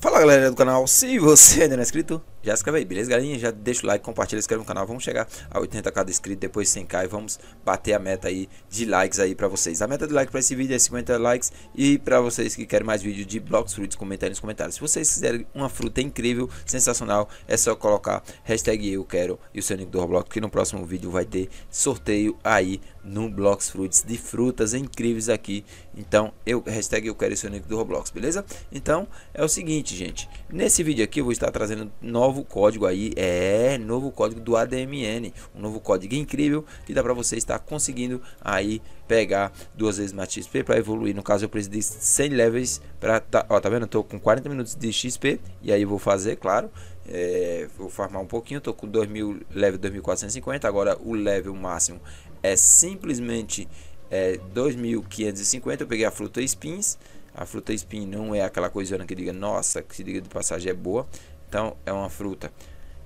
Fala galera do canal, se você ainda não é inscrito, já se inscreve aí, beleza, galerinha? Já deixa o like, compartilha, inscreve no canal. Vamos chegar a 80k inscritos, depois 100k e vamos bater a meta aí de likes aí pra vocês. A meta de like pra esse vídeo é 50 likes e pra vocês que querem mais vídeo de blocos frutos, comenta aí nos comentários. Se vocês quiserem uma fruta incrível, sensacional, é só colocar hashtag eu quero e o seu link do Roblox, que no próximo vídeo vai ter sorteio aí no Blogs Frutas de frutas incríveis aqui. Então, eu hashtag eu quero e o seu link do Roblox, beleza? Então, é o seguinte, gente. Nesse vídeo aqui eu vou estar trazendo novo novo código aí, é novo código do ADMN, um novo código incrível que dá para você estar conseguindo aí pegar duas vezes mais XP para evoluir. No caso, eu preciso de 100 levels para tá, ó, tá vendo? Eu tô com 40 minutos de XP e aí eu vou fazer, claro. É, vou farmar um pouquinho, tô com 2000 level 2450, agora o level máximo é simplesmente é 2550, eu peguei a fruta spins. A fruta spin não é aquela coisa que diga, nossa, que se diga de passagem é boa. Então é uma fruta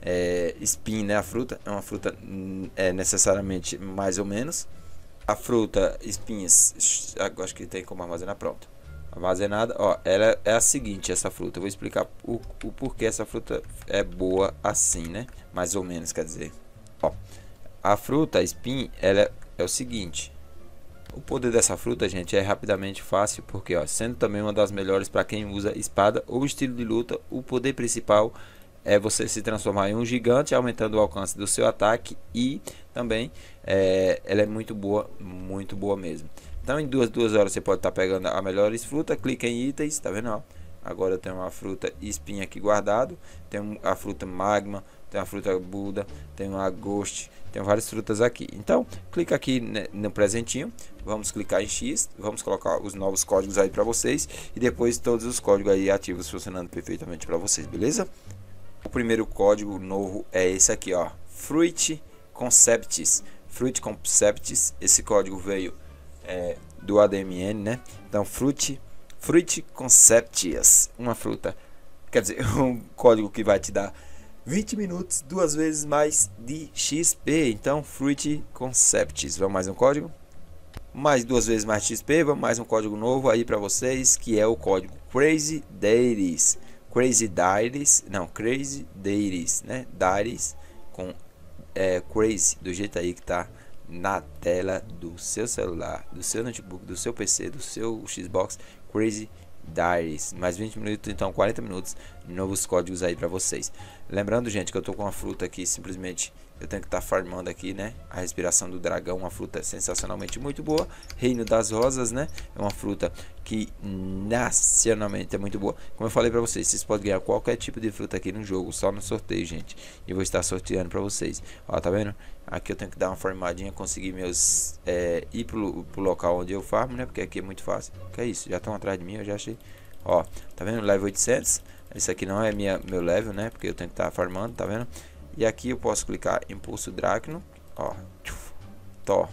é, né? A fruta é uma fruta hum, é, necessariamente mais ou menos. A fruta espinhas, ah, acho que tem como armazenar pronto. Armazenada, ó, ela é a seguinte, essa fruta. Eu vou explicar o, o porquê essa fruta é boa assim, né? Mais ou menos, quer dizer. Ó, a fruta a espinha, ela é, é o seguinte. O poder dessa fruta, gente, é rapidamente fácil, porque ó, sendo também uma das melhores para quem usa espada ou estilo de luta, o poder principal é você se transformar em um gigante, aumentando o alcance do seu ataque e também é, ela é muito boa, muito boa mesmo. Então em duas duas horas você pode estar tá pegando a melhores fruta, clica em itens, tá vendo? Ó? Agora eu tenho uma fruta espinha aqui guardado, tem a fruta magma, tem a fruta buda, tem a ghost, tem várias frutas aqui. Então, clica aqui no presentinho, vamos clicar em X, vamos colocar os novos códigos aí para vocês e depois todos os códigos aí ativos funcionando perfeitamente para vocês, beleza? O primeiro código novo é esse aqui, ó, Fruit Concepts. Fruit Concepts, esse código veio é, do ADMN, né? Então, Fruit Concepts Fruit Concepts, uma fruta, quer dizer, um código que vai te dar 20 minutos, duas vezes mais de XP. Então, Fruit Concepts, vamos mais um código? Mais duas vezes mais XP, vamos mais um código novo aí para vocês, que é o código Crazy Dailies. Crazy Diaries, não, Crazy Diaries, né? Diaries com é, Crazy, do jeito aí que tá na tela do seu celular, do seu notebook, do seu PC, do seu Xbox, Crazy Diaries. Mais 20 minutos, então 40 minutos novos códigos aí para vocês. Lembrando, gente, que eu tô com uma fruta aqui, simplesmente eu tenho que estar tá farmando aqui, né? A respiração do dragão, uma fruta sensacionalmente muito boa. Reino das Rosas, né? É uma fruta que nacionalmente é muito boa. Como eu falei para vocês, vocês podem ganhar qualquer tipo de fruta aqui no jogo, só no sorteio, gente. E vou estar sorteando para vocês. Ó, tá vendo? Aqui eu tenho que dar uma farmadinha, conseguir meus... É, ir pro, pro local onde eu farmo, né? Porque aqui é muito fácil. Que é isso? Já estão atrás de mim, eu já achei... Ó, tá vendo? Level 800. Isso aqui não é minha, meu level, né? Porque eu tenho que estar tá farmando, tá vendo? E aqui eu posso clicar em Impulso Dracno. Ó. to,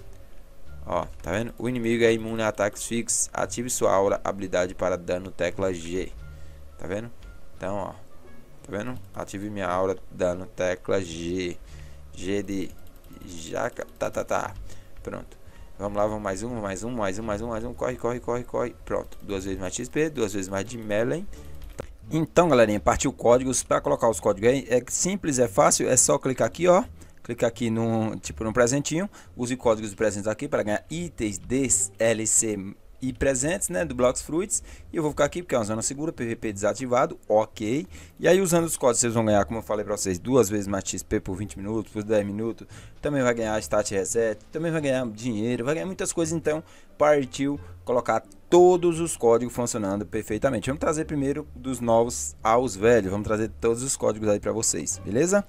Ó, tá vendo? O inimigo é imune a ataques fixos. Ative sua aura habilidade para dano tecla G. Tá vendo? Então, ó. Tá vendo? Ative minha aura dano tecla G. G de jaca. Tá, tá, tá. Pronto. Vamos lá, vamos mais um, mais um, mais um, mais um, mais um. Corre, corre, corre, corre. Pronto. Duas vezes mais XP, duas vezes mais de Melon. Então, galerinha, partiu códigos. Para colocar os códigos aí, é simples, é fácil, é só clicar aqui, ó. Clicar aqui no tipo no presentinho. Use códigos de presentes aqui para ganhar itens DLC e presentes, né, do Blocks Fruits. E eu vou ficar aqui porque é uma zona segura, PVP desativado, ok. E aí usando os códigos vocês vão ganhar, como eu falei para vocês, duas vezes mais XP por 20 minutos, por 10 minutos. Também vai ganhar stat reset, também vai ganhar dinheiro, vai ganhar muitas coisas. Então partiu colocar todos os códigos funcionando perfeitamente. Vamos trazer primeiro dos novos aos velhos, vamos trazer todos os códigos aí para vocês, beleza?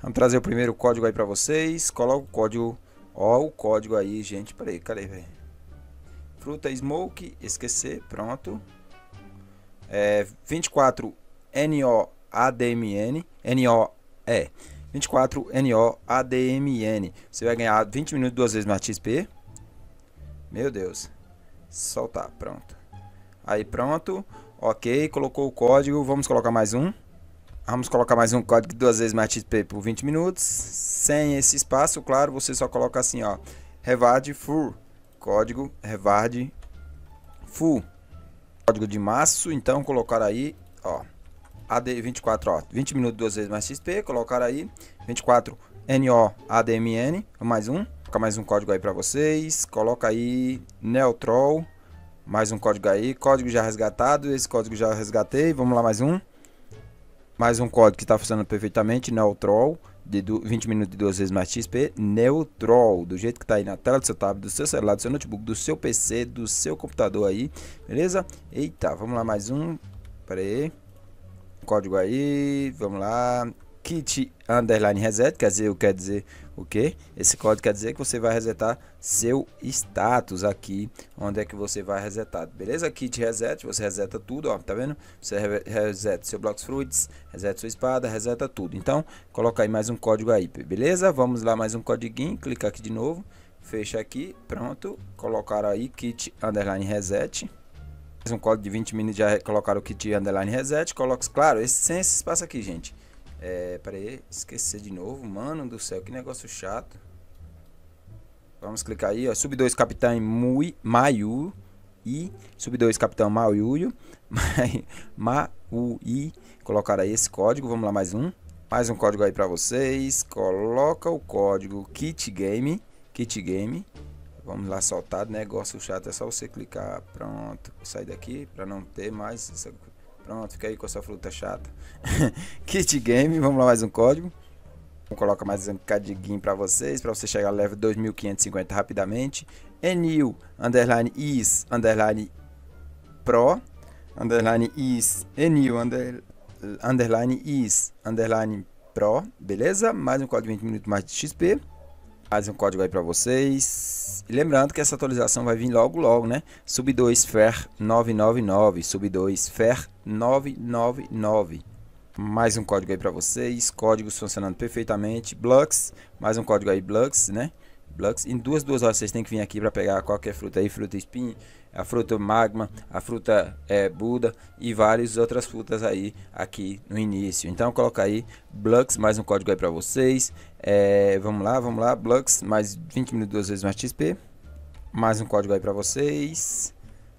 Vamos trazer o primeiro código aí para vocês, coloca o código, ó o código aí, gente, peraí, cadê, velho? Fruta Smoke, esquecer, pronto. É, 24 NOADMN, NO é 24 NOADMN. Você vai ganhar 20 minutos duas vezes mais XP. Meu Deus. Soltar, pronto. Aí pronto. OK, colocou o código, vamos colocar mais um. Vamos colocar mais um código duas vezes mais XP por 20 minutos. Sem esse espaço, claro, você só coloca assim, ó. revade Fur código revard full. Código de março, então colocar aí, ó, AD24, ó, 20 minutos duas vezes mais XP, colocar aí 24 NO ADMN, mais um, fica mais um código aí para vocês, coloca aí Neutrol mais um código aí, código já resgatado, esse código já resgatei, vamos lá mais um. Mais um código que está funcionando perfeitamente, Neotrol de 20 minutos de duas vezes mais XP, Neutrol, do jeito que está aí na tela do seu tablet, do seu celular, do seu notebook, do seu PC, do seu computador aí, beleza? Eita, vamos lá, mais um, pera aí, código aí, vamos lá, kit underline reset, quer dizer, eu quero dizer ok? Esse código quer dizer que você vai resetar seu status aqui, onde é que você vai resetar, beleza? Kit reset, você reseta tudo, ó, tá vendo? Você reseta seu Blocks Fruits, reseta sua espada, reseta tudo. Então, coloca aí mais um código aí, beleza? Vamos lá, mais um código, clica aqui de novo, fecha aqui, pronto. Colocaram aí kit underline reset um código de 20 minutos já colocaram o kit underline reset. Coloca, claro, esse sem esse espaço aqui, gente. É, peraí, esquecer de novo. Mano do céu, que negócio chato. Vamos clicar aí, ó. Sub 2 Capitão Mui, Mayu e Sub 2 Capitão Mauyu. Maui. Colocar aí esse código. Vamos lá, mais um. Mais um código aí pra vocês. Coloca o código Kit Game. Kit Game. Vamos lá, soltar. Negócio chato. É só você clicar. Pronto. Vou sair daqui pra não ter mais essa Pronto, fica aí com essa fruta chata. Kit Game, vamos lá mais um código. Coloca mais um cadiguinho para vocês, para você chegar ao level 2550 rapidamente. Enil, underline is, underline pro, underline is, enil, under, underline is, underline pro, beleza? Mais um código de 20 minutos mais de XP mais um código aí para vocês. lembrando que essa atualização vai vir logo logo, né? Sub 2 FER 999, Sub 2 FER 999. Mais um código aí para vocês, códigos funcionando perfeitamente, Blux, mais um código aí Blux, né? Blocks. Em duas, duas horas vocês têm que vir aqui para pegar qualquer fruta aí, fruta espinho, a fruta magma, a fruta é, Buda e várias outras frutas aí aqui no início. Então coloca aí Blux, mais um código aí para vocês. É, vamos lá, vamos lá, Blux, mais 20 minutos, duas vezes mais XP. Mais um código aí para vocês.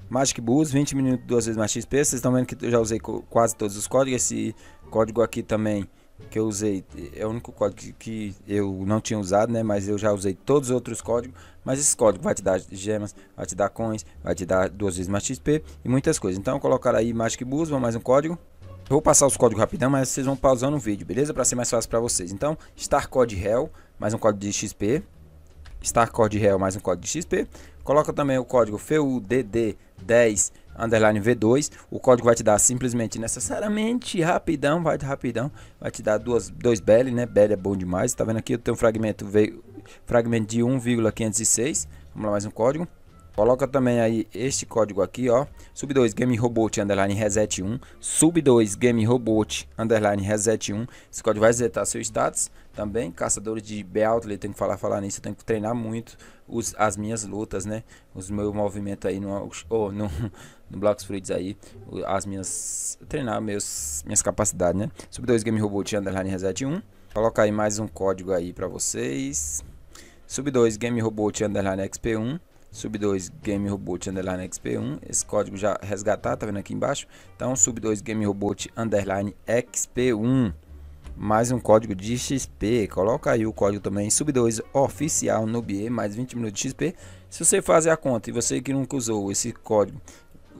Magic Boost, 20 minutos, duas vezes mais XP. Vocês estão vendo que eu já usei quase todos os códigos. Esse código aqui também que eu usei, é o único código que eu não tinha usado, né? Mas eu já usei todos os outros códigos. Mas esse código vai te dar gemas, vai te dar coins, vai te dar duas vezes mais XP e muitas coisas. Então, colocar aí Magic bus mais um código. vou passar os códigos rapidão, mas vocês vão pausando o vídeo, beleza? Para ser mais fácil para vocês. Então, Star Code Hell, mais um código de XP. Star Code Hell, mais um código de XP. Coloca também o código FEUDD10 underline V2. O código vai te dar simplesmente, necessariamente, rapidão, vai rapidão. Vai te dar duas, dois BL, né? BL é bom demais. Tá vendo aqui? Eu tenho um fragmento, veio, fragmento de 1,506. Vamos lá, mais um código. Coloca também aí este código aqui, ó. Sub 2 Game Robot Underline Reset 1. Sub 2 Game Robot Underline Reset 1. Esse código vai resetar seu status também. Caçadores de B-Outlet, tenho que falar, falar nisso. Eu tenho que treinar muito os, as minhas lutas, né? Os meus movimentos aí no, oh, no, no Blacks Fruits aí, as minhas. treinar meus, minhas capacidades, né? sub 2 Game Robot Underline Reset 1. Coloca aí mais um código aí pra vocês. Sub 2 Game Robot Underline XP1. Sub 2 Game Robot Underline XP1. Esse código já resgatar, tá vendo aqui embaixo? Então, Sub 2 Game Robot Underline XP1 mais um código de XP. Coloca aí o código também sub2 oficial no BE mais 20 minutos de XP. Se você fazer a conta e você que nunca usou esse código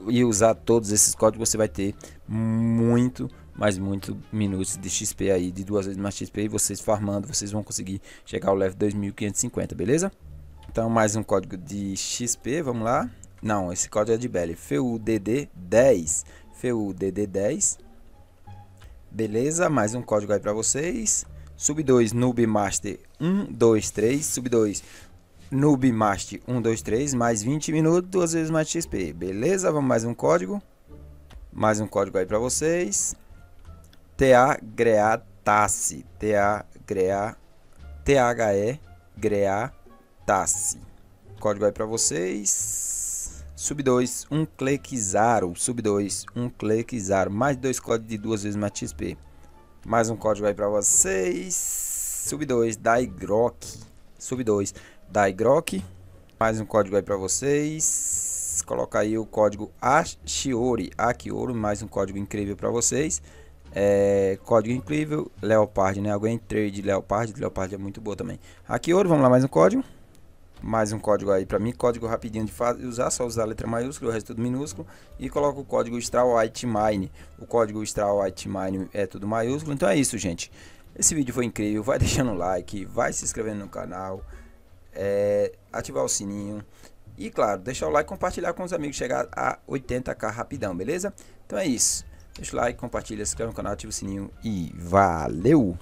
e usar todos esses códigos, você vai ter muito, mas muito minutos de XP aí, de duas vezes mais XP, e vocês farmando, vocês vão conseguir chegar ao level 2550, beleza? Então, mais um código de XP, vamos lá. Não, esse código é de Belly, FUDD10, FUDD10, beleza? Mais um código aí para vocês. Sub 2 Noob Master 123, Sub 2 Noob Mast 123, mais 20 minutos, duas vezes mais XP. Beleza, vamos mais um código. Mais um código aí pra vocês. TA Greatasse. TA Grea... THE Greatasse. Código aí pra vocês. Sub 2, um clique zaro. Sub 2, um clique zaro. Mais dois códigos de duas vezes mais XP. Mais um código aí pra vocês. Sub 2, DAI Daigrok. Sub 2 da Igrok. Mais um código aí para vocês. Coloca aí o código Ashiori, Akioro, mais um código incrível para vocês. É, código incrível, Leopard, né? Alguém trade Leopard, Leopard é muito boa também. Akioro, vamos lá, mais um código. Mais um código aí para mim, código rapidinho de usar, só usar a letra maiúscula, o resto tudo minúsculo. E coloca o código Star White Mine. O código Star White Mine é tudo maiúsculo. Então é isso, gente. Esse vídeo foi incrível. Vai deixando o like, vai se inscrevendo no canal é, ativar o sininho. E claro, deixar o like, compartilhar com os amigos, chegar a 80k rapidão, beleza? Então é isso. Deixa o like, compartilha, se inscreve no canal, ativa o sininho e valeu!